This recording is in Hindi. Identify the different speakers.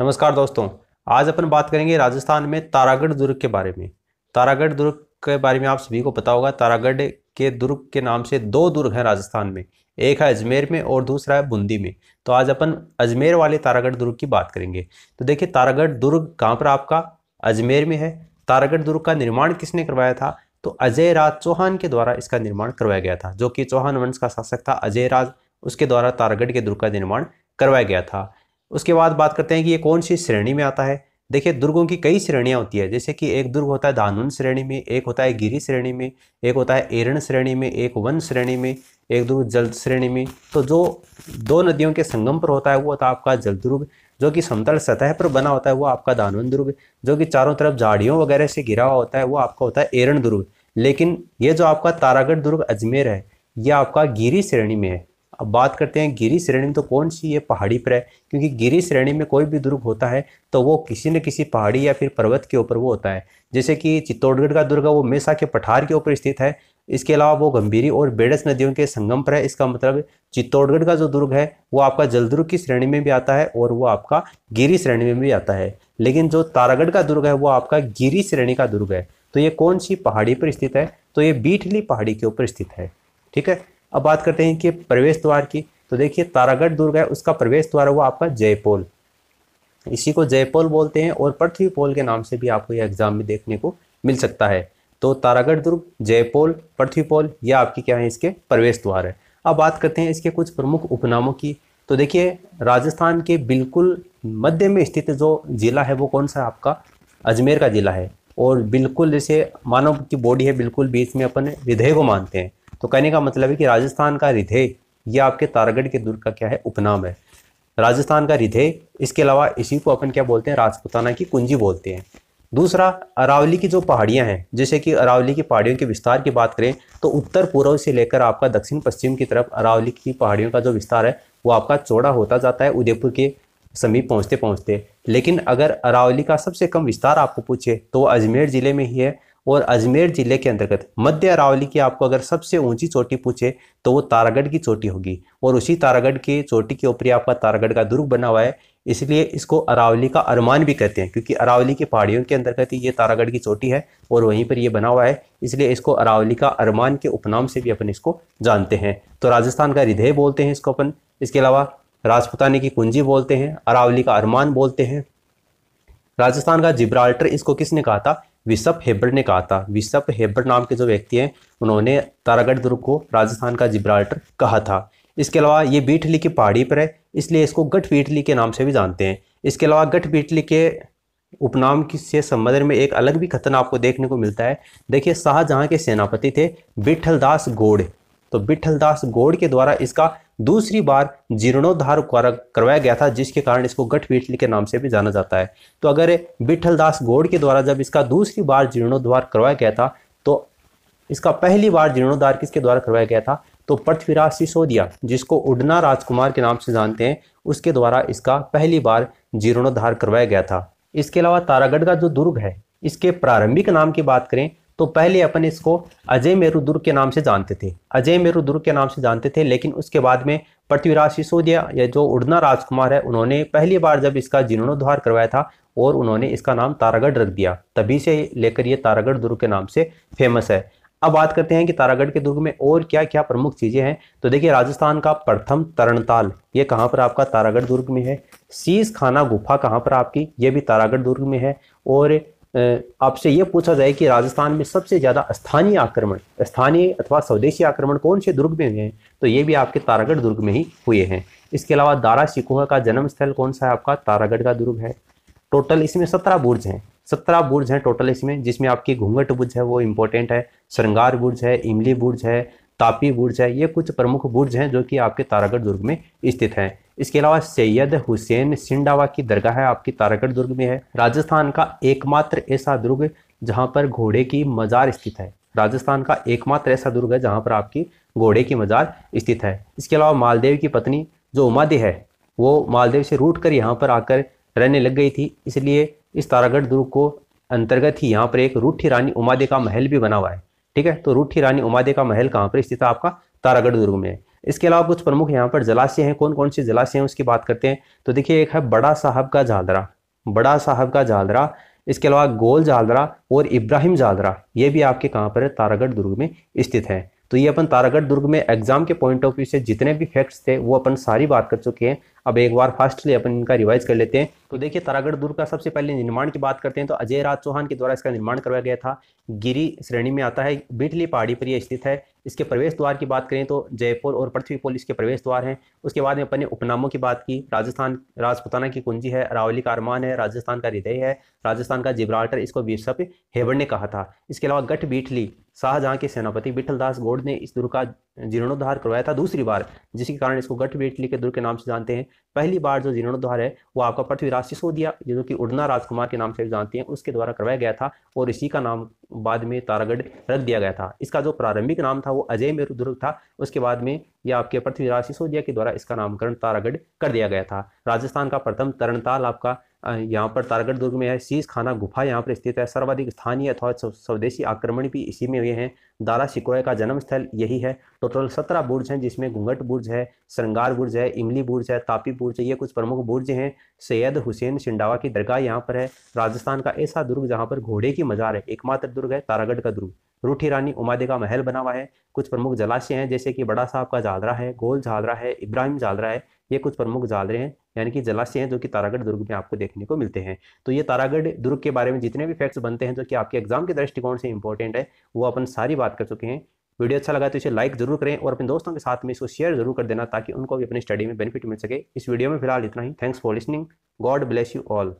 Speaker 1: नमस्कार दोस्तों आज अपन बात करेंगे राजस्थान में तारागढ़ दुर्ग के बारे में तारागढ़ दुर्ग के बारे में आप सभी को पता होगा तारागढ़ के दुर्ग के नाम से दो दुर्ग हैं राजस्थान में एक है अजमेर में और दूसरा है बूंदी में तो आज अपन अजमेर वाले तारागढ़ दुर्ग की बात करेंगे तो देखिए तारागढ़ दुर्ग कहाँ पर आपका अजमेर में है तारागढ़ दुर्ग का निर्माण किसने करवाया था तो अजय राज चौहान के द्वारा इसका निर्माण करवाया गया था जो कि चौहान वंश का शासक था अजय राज उसके द्वारा तारागढ़ के दुर्ग का निर्माण करवाया गया था उसके बाद बात करते हैं कि ये कौन सी श्रेणी में आता है देखिए दुर्गों की कई श्रेणियाँ होती है जैसे कि एक दुर्ग होता है दानुन श्रेणी में एक होता है गिरी श्रेणी में एक होता है एरण श्रेणी में एक वन श्रेणी में एक दुर्ग जल श्रेणी में तो जो दो नदियों के संगम पर होता है वो होता है आपका जल दुर्ग जो कि समतल सतह पर बना होता है वो आपका दानुन दुर्ग जो कि चारों तरफ झाड़ियों वगैरह से घिरा हुआ होता है वो आपका होता है एरण दुर्ग लेकिन ये जो आपका तारागढ़ दुर्ग अजमेर है ये आपका गिरी श्रेणी में है अब बात करते हैं गिरी श्रेणी में तो कौन सी है पहाड़ी पर है क्योंकि गिरी श्रेणी में कोई भी दुर्ग होता है तो वो किसी न किसी पहाड़ी या फिर पर्वत के ऊपर वो होता है जैसे कि चित्तौड़गढ़ का दुर्ग वो मेसा के पठार के ऊपर स्थित है इसके अलावा वो गंभीरी और बेड़स नदियों के संगम पर है इसका मतलब चित्तौड़गढ़ का जो दुर्ग है वो आपका जलदुर्ग की श्रेणी में भी आता है और वो आपका गिरी श्रेणी में भी आता है लेकिन जो तारागढ़ का दुर्ग है वो आपका गिरी श्रेणी का दुर्ग है तो ये कौन सी पहाड़ी पर स्थित है तो ये बीठली पहाड़ी के ऊपर स्थित है ठीक है अब बात करते हैं कि प्रवेश द्वार की तो देखिए तारागढ़ दुर्ग है उसका प्रवेश द्वार हुआ आपका जयपोल इसी को जयपोल बोलते हैं और पृथ्वी पोल के नाम से भी आपको यह एग्जाम में देखने को मिल सकता है तो तारागढ़ दुर्ग जयपोल पृथ्वी पोल यह आपकी क्या है इसके प्रवेश द्वार है अब बात करते हैं इसके कुछ प्रमुख उपनामों की तो देखिए राजस्थान के बिल्कुल मध्य में स्थित जो जिला है वो कौन सा आपका अजमेर का जिला है और बिल्कुल जैसे मानव की बॉडी है बिल्कुल बीच में अपन हृदय को मानते हैं तो कहने का मतलब है कि राजस्थान का रिधे यह आपके तारागढ़ के दुर्ग का क्या है उपनाम है राजस्थान का रिधे इसके अलावा इसी को अपन क्या बोलते हैं राजपुताना की कुंजी बोलते हैं दूसरा अरावली की जो पहाड़ियां हैं जैसे कि अरावली की पहाड़ियों के विस्तार की बात करें तो उत्तर पूर्व से लेकर आपका दक्षिण पश्चिम की तरफ अरावली की पहाड़ियों का जो विस्तार है वो आपका चौड़ा होता जाता है उदयपुर के समीप पहुँचते पहुँचते लेकिन अगर अरावली का सबसे कम विस्तार आपको पूछे तो अजमेर ज़िले में ही है और अजमेर ज़िले के अंतर्गत मध्य अरावली की आपको अगर सबसे ऊंची चोटी पूछे तो वो तारागढ़ की चोटी होगी और उसी तारागढ़ की चोटी के ऊपर आपका तारागढ़ का दुर्ग बना हुआ है इसलिए इसको अरावली का अरमान भी कहते हैं क्योंकि अरावली की पहाड़ियों के अंतर्गत ये तारागढ़ की चोटी है और वहीं पर ये बना हुआ है इसलिए इसको अरावली का अरमान के उपनाम से भी अपन इसको जानते हैं तो राजस्थान का हृदय बोलते हैं इसको अपन इसके अलावा राजपुताने की कुंजी बोलते हैं अरावली का अरमान बोलते हैं राजस्थान का जिब्राल्टर इसको किसने कहा था विशप हेबर ने कहा था विशप हेबर नाम के जो व्यक्ति हैं उन्होंने तारागढ़ दुर्ग को राजस्थान का जिब्राल्टर कहा था इसके अलावा ये बीठली की पहाड़ी पर है इसलिए इसको गठ बीठली के नाम से भी जानते हैं इसके अलावा गठ बीठली के उपनाम की से संबंध में एक अलग भी कथन आपको देखने को मिलता है देखिए शाहजहाँ के सेनापति थे बिठल दास गोड़ तो बिठल दास गोड़ के द्वारा इसका दूसरी बार जीर्णोद्धार करवाया गया था जिसके कारण इसको गठपीठल के नाम से भी जाना जाता है तो अगर बिठल दास गोड़ के द्वारा जब इसका दूसरी बार जीर्णोद्वार करवाया गया था तो इसका पहली बार जीर्णोद्धार किसके द्वारा करवाया गया था तो पृथ्वीराज सिसोदिया जिसको उडना राजकुमार के नाम से जानते हैं उसके द्वारा इसका पहली बार जीर्णोद्धार करवाया गया था इसके अलावा तारागढ़ का जो दुर्ग है इसके प्रारंभिक नाम की बात करें तो पहले अपन इसको अजय मेरुदुर्ग के नाम से जानते थे अजय मेरुदुर्ग के नाम से जानते थे लेकिन उसके बाद में पृथ्वीराज सिसोदिया या जो उड़ना राजकुमार है उन्होंने पहली बार जब इसका जीर्णोद्वार करवाया था और उन्होंने इसका नाम तारागढ़ रख दिया तभी से लेकर ये तारागढ़ दुर्ग के नाम से फेमस है अब बात करते हैं कि तारागढ़ के दुर्ग में और क्या क्या प्रमुख चीज़ें हैं तो देखिए राजस्थान का प्रथम तरणताल ये कहाँ पर आपका तारागढ़ दुर्ग में है शीस खाना गुफा कहाँ पर आपकी ये भी तारागढ़ दुर्ग में है और आपसे ये पूछा जाए कि राजस्थान में सबसे ज़्यादा स्थानीय आक्रमण स्थानीय अथवा स्वदेशी आक्रमण कौन से दुर्ग में हुए हैं तो ये भी आपके तारागढ़ दुर्ग में ही हुए हैं इसके अलावा दारा शिकोह का जन्म स्थल कौन सा है आपका तारागढ़ का दुर्ग है टोटल इसमें सत्रह बुर्ज हैं सत्रह बुर्ज हैं टोटल इसमें जिसमें आपकी घूंघट बुर्ज है वो इम्पोर्टेंट है श्रृंगार बुर्ज है इमली बुर्ज है तापी बुर्ज है ये कुछ प्रमुख बुर्ज हैं जो कि आपके तारागढ़ दुर्ग में स्थित हैं इसके अलावा सैयद हुसैन सिंडावा की दरगाह आपकी तारागढ़ दुर्ग में है राजस्थान का एकमात्र ऐसा दुर्ग जहाँ पर घोड़े की मजार स्थित है राजस्थान का एकमात्र ऐसा दुर्ग है जहाँ पर आपकी घोड़े की मजार स्थित है इसके अलावा मालदेव की पत्नी जो उमादे है वो मालदेव से रूट कर यहाँ पर आकर रहने लग गई थी इसलिए इस तारागढ़ दुर्ग को अंतर्गत ही यहाँ पर एक रूठी रानी उमादे का महल भी बना हुआ है ठीक है तो रूठी रानी उमादे का महल कहाँ पर स्थित है आपका तारागढ़ दुर्ग में है इसके अलावा कुछ प्रमुख यहाँ पर जलाशय हैं कौन कौन से जलाशय हैं उसकी बात करते हैं तो देखिए एक है बड़ा साहब का जालरा बड़ा साहब का जालरा इसके अलावा गोल जालरा और इब्राहिम जालरा ये भी आपके कहाँ पर है तारागढ़ दुर्ग में स्थित है तो ये अपन तारागढ़ दुर्ग में एग्जाम के पॉइंट ऑफ व्यू से जितने भी फैक्ट्स थे वो अपन सारी बात कर चुके हैं अब एक बार फास्टली अपन इनका रिवाइज कर लेते हैं तो देखिए तारागढ़ दुर्ग का सबसे पहले निर्माण की बात करते हैं तो अजय राज चौहान के द्वारा इसका निर्माण करवाया गया था गिरी श्रेणी में आता है बिटली पहाड़ी पर यह स्थित है इसके प्रवेश द्वार की बात करें तो जयपुर और पृथ्वी पोल इसके प्रवेश द्वार हैं उसके बाद में अपन ने उपनामों की बात की राजस्थान राजपुताना की कुंजी है अरावली का अरमान है राजस्थान का हृदय है राजस्थान का जिब्राल्टर इसको बिशप हेबर ने कहा था इसके अलावा गठ बिठली शाहजहां के सेनापति बिठल दास गोड ने इस दुर्ग का जीर्णोद्धार करवाया था दूसरी बार जिसके कारण इसको गठ बेटली के दुर्ग के नाम से जानते हैं पहली बार जो जीर्णोद्धार है वो आपका पृथ्वीराज सिसोदिया जो कि उड़ना राजकुमार के नाम से जानते हैं उसके द्वारा करवाया गया था और इसी का नाम बाद में तारागढ़ रख दिया गया था इसका जो प्रारंभिक नाम था वो अजय मेरु दुर्ग था उसके बाद में यह आपके पृथ्वीराज सिसोदिया के द्वारा इसका नामकरण तारागढ़ कर दिया गया था राजस्थान का प्रथम तरणताल आपका यहाँ पर तारगढ़ दुर्ग में है शीश खाना गुफा यहाँ पर स्थित है सर्वाधिक स्थानीय अथवा स्वदेशी आक्रमण भी इसी में हुए हैं दारा शिकोय का जन्म स्थल यही है टोटल सत्रह बुर्ज हैं जिसमें घुंघट बुर्ज है श्रृंगार बुर्ज है इमली बुर्ज है तापी बुर्ज है ये कुछ प्रमुख बुर्ज हैं सैयद हुसैन शिंडावा की दरगाह यहाँ पर है राजस्थान का ऐसा दुर्ग जहाँ पर घोड़े की मजार है एकमात्र दुर्ग है तारागढ़ का दुर्ग रूठी रानी उमादे का महल बना हुआ है कुछ प्रमुख जलाशय हैं जैसे कि बड़ा साहब का जालरा है गोल झालरा है इब्राहिम झालरा है ये कुछ प्रमुख जालरे हैं यानी कि जलाशय हैं जो कि तारागढ़ दुर्ग में आपको देखने को मिलते हैं तो ये तारागढ़ दुर्ग के बारे में जितने भी फैक्ट्स बनते हैं जो कि आपके एग्जाम के दृष्टिकोण से इंपॉर्टेंट है वो अपन सारी बात कर चुके हैं वीडियो अच्छा लगा तो इसे लाइक जरूर करें और अपने दोस्तों के साथ में इसको शेयर जरूर कर देना ताकि उनको भी अपनी स्टडी में बेनिफिट मिल सके इस वीडियो में फिलहाल इतना ही thanks for listening God bless you all